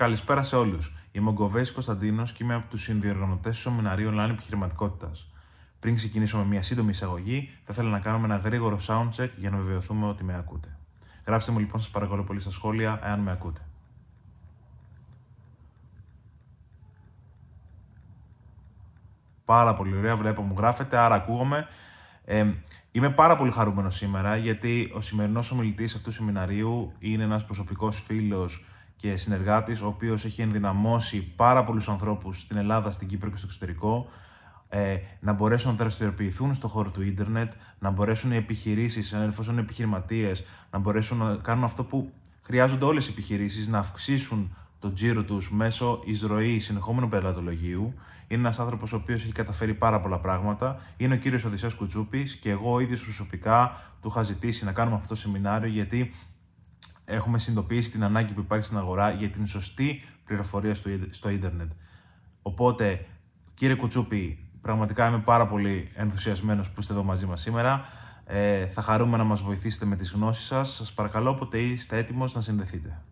Καλησπέρα σε όλους. Είμαι ο Γκοβέης Κωνσταντίνος και είμαι από τους συνδιοργανωτές του Σεμιναρίου Online Επιχειρηματικότητας. Πριν ξεκινήσω με μια σύντομη εισαγωγή, θα ήθελα να κάνουμε ένα γρήγορο sound check για να βεβαιωθούμε ότι με ακούτε. Γράψτε μου λοιπόν, σας παρακαλώ πολύ στα σχόλια, εάν με ακούτε. Πάρα πολύ ωραία, βλέπω μου γράφετε, άρα ακούγομαι. Ε, είμαι πάρα πολύ χαρούμενος σήμερα γιατί ο σημερινός ομιλητής αυτού του σεμιναρίου είναι ένας προσωπικός φίλος και συνεργάτης, ο οποίος έχει ενδυναμώσει πάρα πολλούς ανθρώπους στην Ελλάδα, στην Κύπρο και στο εξωτερικό ε, να μπορέσουν να δραστηριοποιηθούν στον χώρο του ίντερνετ, να μπορέσουν οι επιχειρήσεις, εφόσον είναι επιχειρηματίες, να μπορέσουν να κάνουν αυτό που χρειάζονται όλες οι επιχειρήσεις, να αυξήσουν τον τζίρο τους μέσω εισρωή συνεχόμενου πελατολογίου. Είναι ένας άνθρωπος ο οποίος έχει καταφέρει πάρα πολλά πράγματα. Είναι ο κύριος Οδυσσέας Κουτσούπης και εγώ ίδιος προσωπικά του είχα ζητήσει να κάνουμε αυτό το σεμινάριο γιατί έχουμε συνειδητοποιήσει την ανάγκη που υπάρχει στην αγορά για την σωστή πληροφορία στο, στο ίντερνετ. Οπότε, κύριε Κουτσούπη, πραγματικά είμαι πάρα πολύ ενθουσιασμένος που είστε εδώ μαζί μας σήμερα. Ε, θα χαρούμε να μας βοηθήσετε με τις γνώσεις σας. Σας παρακαλώ, όποτε είστε έτοιμος να συνδεθείτε.